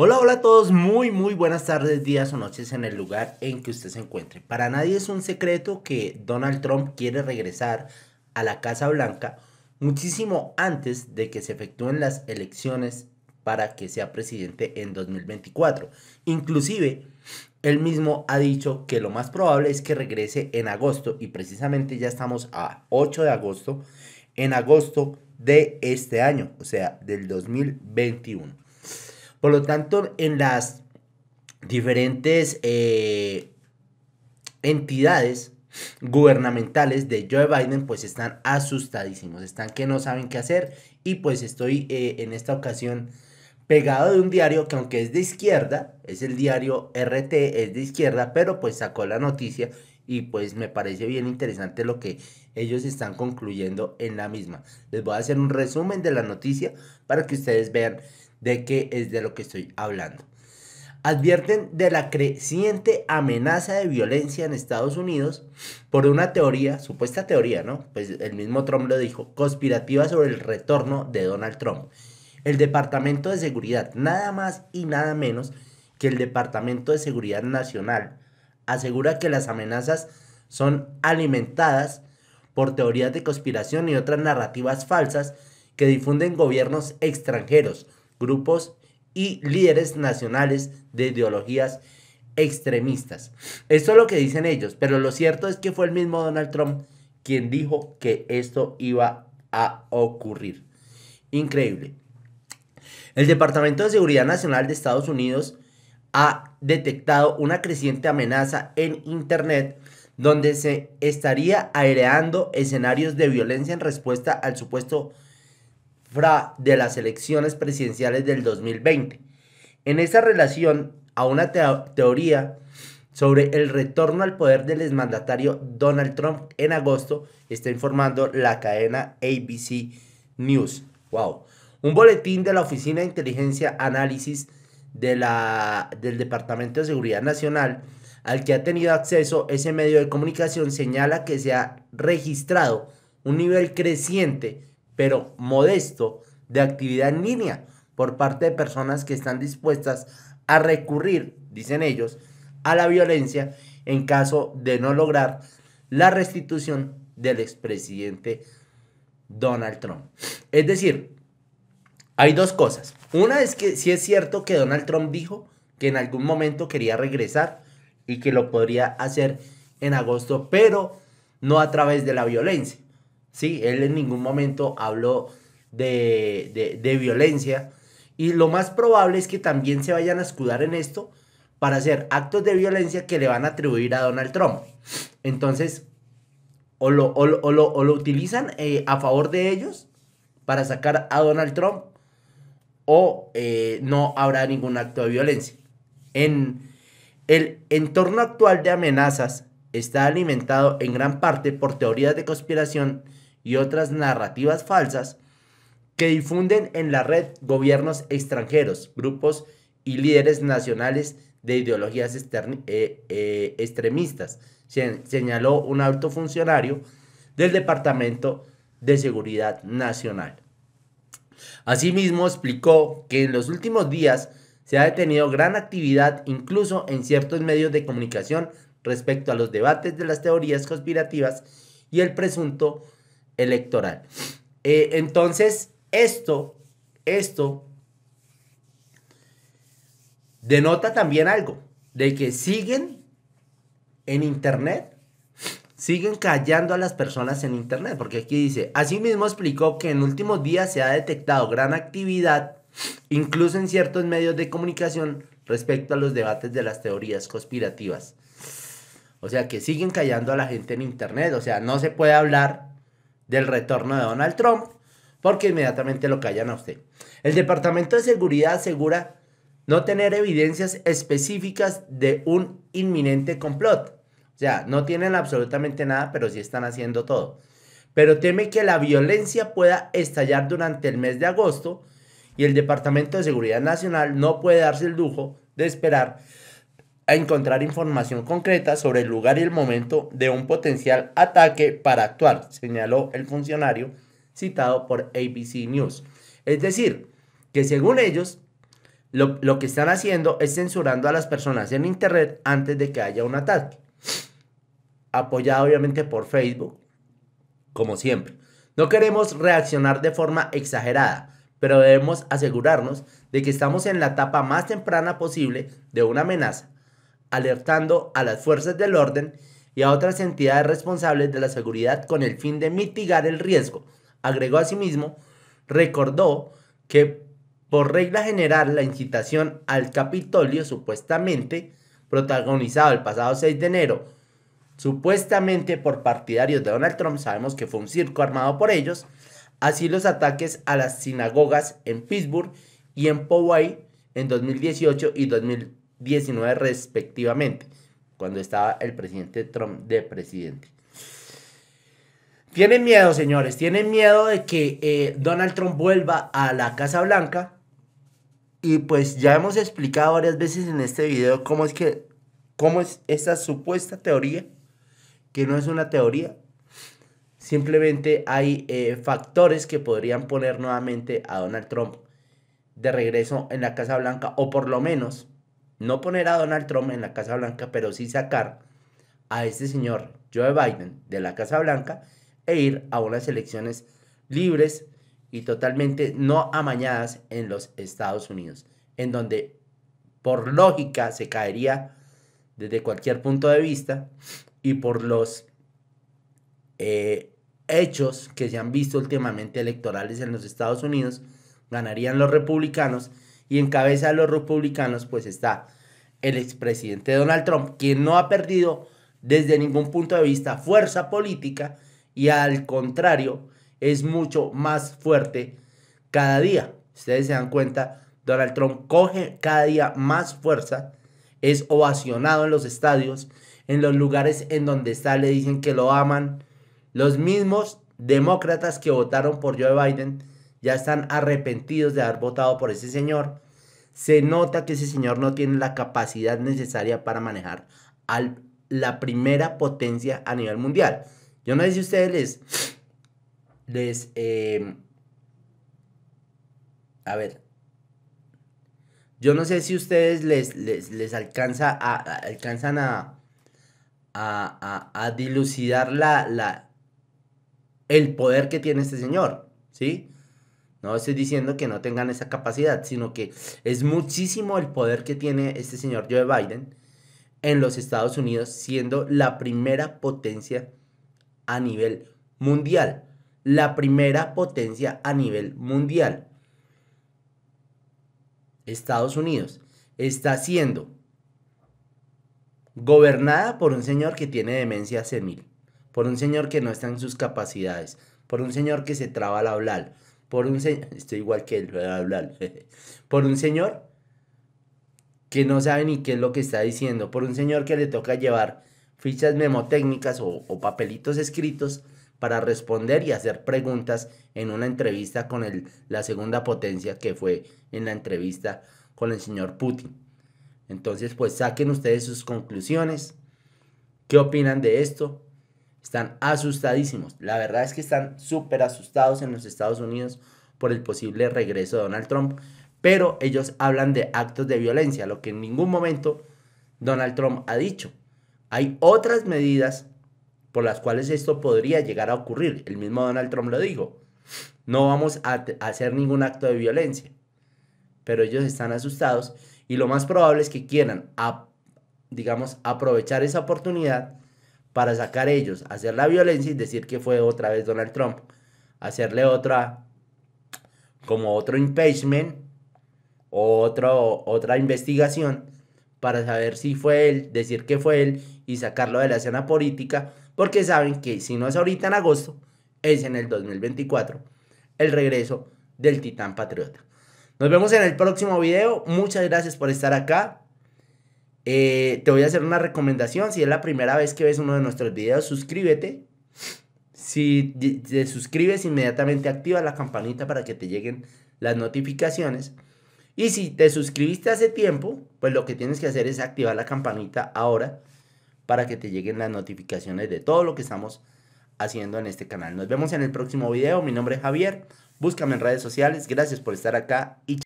Hola, hola a todos, muy, muy buenas tardes, días o noches en el lugar en que usted se encuentre. Para nadie es un secreto que Donald Trump quiere regresar a la Casa Blanca muchísimo antes de que se efectúen las elecciones para que sea presidente en 2024. Inclusive, él mismo ha dicho que lo más probable es que regrese en agosto y precisamente ya estamos a 8 de agosto, en agosto de este año, o sea, del 2021. Por lo tanto, en las diferentes eh, entidades gubernamentales de Joe Biden pues están asustadísimos, están que no saben qué hacer y pues estoy eh, en esta ocasión pegado de un diario que aunque es de izquierda, es el diario RT, es de izquierda, pero pues sacó la noticia y pues me parece bien interesante lo que ellos están concluyendo en la misma. Les voy a hacer un resumen de la noticia para que ustedes vean de qué es de lo que estoy hablando. Advierten de la creciente amenaza de violencia en Estados Unidos por una teoría, supuesta teoría, ¿no? Pues el mismo Trump lo dijo, conspirativa sobre el retorno de Donald Trump. El Departamento de Seguridad, nada más y nada menos que el Departamento de Seguridad Nacional, asegura que las amenazas son alimentadas por teorías de conspiración y otras narrativas falsas que difunden gobiernos extranjeros, grupos y líderes nacionales de ideologías extremistas. Esto es lo que dicen ellos, pero lo cierto es que fue el mismo Donald Trump quien dijo que esto iba a ocurrir. Increíble. El Departamento de Seguridad Nacional de Estados Unidos ha detectado una creciente amenaza en Internet donde se estaría aireando escenarios de violencia en respuesta al supuesto fra de las elecciones presidenciales del 2020. En esa relación a una teoría sobre el retorno al poder del exmandatario Donald Trump en agosto, está informando la cadena ABC News. Wow. Un boletín de la Oficina de Inteligencia Análisis la, del Departamento de Seguridad Nacional al que ha tenido acceso ese medio de comunicación señala que se ha registrado un nivel creciente, pero modesto, de actividad en línea por parte de personas que están dispuestas a recurrir, dicen ellos, a la violencia en caso de no lograr la restitución del expresidente Donald Trump. Es decir, hay dos cosas. Una es que sí es cierto que Donald Trump dijo que en algún momento quería regresar y que lo podría hacer en agosto, pero no a través de la violencia. Sí, él en ningún momento habló de, de, violencia. Y lo más probable es que también se vayan a escudar en esto para hacer actos de violencia que le van a atribuir a Donald Trump. Entonces, o lo, utilizan eh, a favor de ellos para sacar a Donald Trump o eh, no habrá ningún acto de violencia. En el entorno actual de amenazas está alimentado en gran parte por teorías de conspiración y otras narrativas falsas que difunden en la red gobiernos extranjeros, grupos y líderes nacionales de ideologías eh, eh, extremistas, señaló un alto funcionario del Departamento de Seguridad Nacional. Asimismo, explicó que en los últimos días se ha detenido gran actividad incluso en ciertos medios de comunicación respecto a los debates de las teorías conspirativas y el presunto electoral. Eh, entonces, esto, esto denota también algo, de que siguen en Internet siguen callando a las personas en Internet, porque aquí dice, asimismo explicó que en últimos días se ha detectado gran actividad, incluso en ciertos medios de comunicación, respecto a los debates de las teorías conspirativas. O sea, que siguen callando a la gente en Internet, o sea, no se puede hablar del retorno de Donald Trump, porque inmediatamente lo callan a usted. El Departamento de Seguridad asegura no tener evidencias específicas de un inminente complot o sea, no tienen absolutamente nada, pero sí están haciendo todo. Pero teme que la violencia pueda estallar durante el mes de agosto y el Departamento de Seguridad Nacional no puede darse el lujo de esperar a encontrar información concreta sobre el lugar y el momento de un potencial ataque para actuar, señaló el funcionario citado por ABC News. Es decir, que según ellos, lo, lo que están haciendo es censurando a las personas en Internet antes de que haya un ataque apoyada obviamente por Facebook, como siempre. No queremos reaccionar de forma exagerada, pero debemos asegurarnos de que estamos en la etapa más temprana posible de una amenaza, alertando a las fuerzas del orden y a otras entidades responsables de la seguridad con el fin de mitigar el riesgo. Agregó asimismo, recordó que por regla general la incitación al Capitolio supuestamente protagonizado el pasado 6 de enero supuestamente por partidarios de Donald Trump, sabemos que fue un circo armado por ellos, así los ataques a las sinagogas en Pittsburgh y en Poway en 2018 y 2019 respectivamente, cuando estaba el presidente Trump de presidente. Tienen miedo, señores, tienen miedo de que eh, Donald Trump vuelva a la Casa Blanca. Y pues ya hemos explicado varias veces en este video cómo es que, cómo es esta supuesta teoría que no es una teoría. Simplemente hay eh, factores que podrían poner nuevamente a Donald Trump de regreso en la Casa Blanca, o por lo menos no poner a Donald Trump en la Casa Blanca, pero sí sacar a este señor Joe Biden de la Casa Blanca e ir a unas elecciones libres y totalmente no amañadas en los Estados Unidos, en donde por lógica se caería desde cualquier punto de vista y por los eh, hechos que se han visto últimamente electorales en los Estados Unidos, ganarían los republicanos y en cabeza de los republicanos pues está el expresidente Donald Trump, quien no ha perdido desde ningún punto de vista fuerza política y al contrario es mucho más fuerte cada día. Ustedes se dan cuenta, Donald Trump coge cada día más fuerza es ovacionado en los estadios, en los lugares en donde está le dicen que lo aman. Los mismos demócratas que votaron por Joe Biden ya están arrepentidos de haber votado por ese señor. Se nota que ese señor no tiene la capacidad necesaria para manejar a la primera potencia a nivel mundial. Yo no sé si ustedes les... les eh, a ver, yo no sé si ustedes les, les, alcanza a, alcanzan a, a, dilucidar la, la, el poder que tiene este señor, ¿sí? No estoy diciendo que no tengan esa capacidad, sino que es muchísimo el poder que tiene este señor Joe Biden en los Estados Unidos, siendo la primera potencia a nivel mundial. La primera potencia a nivel mundial. Estados Unidos, está siendo gobernada por un señor que tiene demencia senil, por un señor que no está en sus capacidades, por un señor que se traba al hablar, por un señor, igual que él, hablar, por un señor que no sabe ni qué es lo que está diciendo, por un señor que le toca llevar fichas memotécnicas o papelitos escritos para responder y hacer preguntas en una entrevista con el, la segunda potencia que fue en la entrevista con el señor Putin. Entonces, pues saquen ustedes sus conclusiones. ¿Qué opinan de esto? Están asustadísimos. La verdad es que están súper asustados en los Estados Unidos por el posible regreso de Donald Trump. Pero ellos hablan de actos de violencia, lo que en ningún momento Donald Trump ha dicho. Hay otras medidas por las cuales esto podría llegar a ocurrir. El mismo Donald Trump lo dijo. No vamos a, hacer ningún acto de violencia. Pero ellos están asustados y lo más probable es que quieran, digamos, aprovechar esa oportunidad para sacar ellos, hacer la violencia y decir que fue otra vez Donald Trump. Hacerle otra, como otro impeachment o otra investigación para saber si fue él, decir que fue él y sacarlo de la escena política porque saben que si no es ahorita en agosto, es en el 2024 el regreso del Titán Patriota. Nos vemos en el próximo video. Muchas gracias por estar acá. Eh, te voy a hacer una recomendación. Si es la primera vez que ves uno de nuestros videos, suscríbete. Si te suscribes, inmediatamente activa la campanita para que te lleguen las notificaciones. Y si te suscribiste hace tiempo, pues lo que tienes que hacer es activar la campanita ahora para que te lleguen las notificaciones de todo lo que estamos haciendo en este canal. Nos vemos en el próximo video. Mi nombre es Javier. Búscame en redes sociales. Gracias por estar acá y